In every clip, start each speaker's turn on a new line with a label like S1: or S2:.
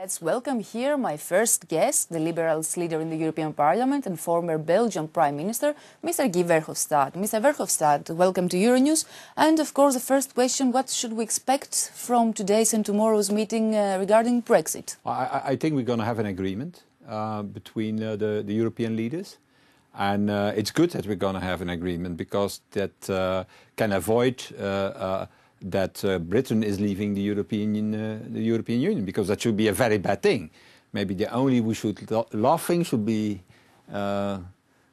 S1: Let's welcome here my first guest, the Liberals leader in the European Parliament and former Belgian Prime Minister, Mr. Guy Verhofstadt. Mr. Verhofstadt, welcome to Euronews. And of course, the first question what should we expect from today's and tomorrow's meeting uh, regarding Brexit?
S2: I, I think we're going to have an agreement uh, between uh, the, the, European leaders. And uh, it's good that we're going to have an agreement because that uh, can avoid uh, that uh, Britain is leaving the European, uh, the European Union, because that should be a very bad thing. Maybe the only we should la laughing should be uh,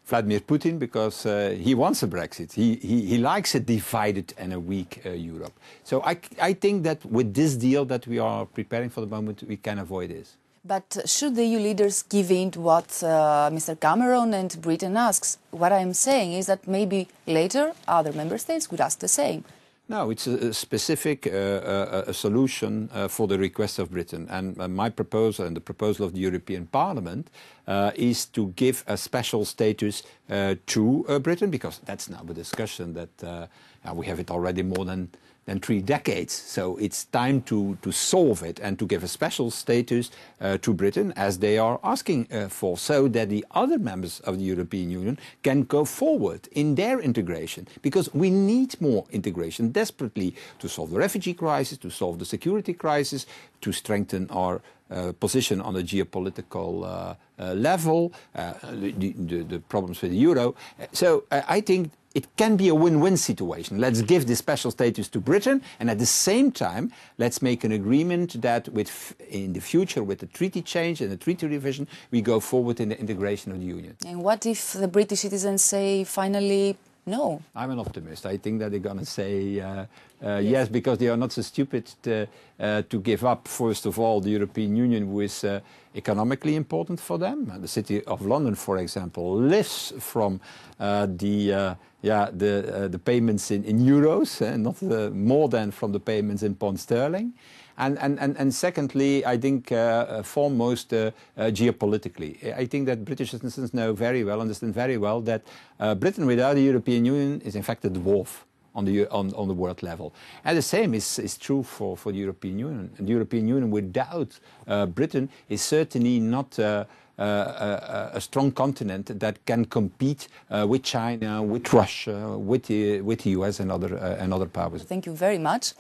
S2: Vladimir Putin, because uh, he wants a Brexit. He, he, he, likes a divided and a weak uh, Europe. So I, I think that with this deal that we are preparing for the moment, we can avoid this.
S1: But should the EU leaders give in to what uh, Mr. Cameron and Britain asks? What I'm saying is that maybe later other member states would ask the same.
S2: No, it's a, a specific uh, a, uh, a solution uh, for the request of Britain. And uh, my proposal and the proposal of the European Parliament uh, is to give a special status uh, to Britain, because that's now the discussion that we have it already more than than three decades. So it's time to, to solve it and to give a special status uh, to Britain as they are asking uh, for, so that the other members of the European Union can go forward in their integration. Because we need more integration desperately to solve the refugee crisis, to solve the security crisis, to strengthen our uh, position on a geopolitical uh, uh, level, uh, the, the, the, problems with the euro. So uh, I think it can be a win-win situation. Let's give this special status to Britain, and at the same time, let's make an agreement that with, in the future, with the treaty change and the treaty revision, we go forward in the integration of the Union.
S1: And what if the British citizens say, finally, no.
S2: I'm an optimist. I think that they're going to say uh, uh, yes. yes. because they are not so stupid to, uh, to, give up, first of all, the European Union, who is uh, economically important for them. The city of London, for example, lives from uh, the uh, yeah, the, the payments in, in euros, and eh, not more than from the payments in pound sterling. And, and, and, and secondly, I think uh, uh, foremost uh, geopolitically. I think that British citizens know very well, understand very well, that Britain without the European Union is in fact a dwarf. On the, on, on the world level. And the same is, is true for, for the European Union. And the European Union without Britain is certainly not uh, a, a, strong continent that can compete uh, with China, with Russia, with the, with the US and other, uh, and other powers. Thank you very much.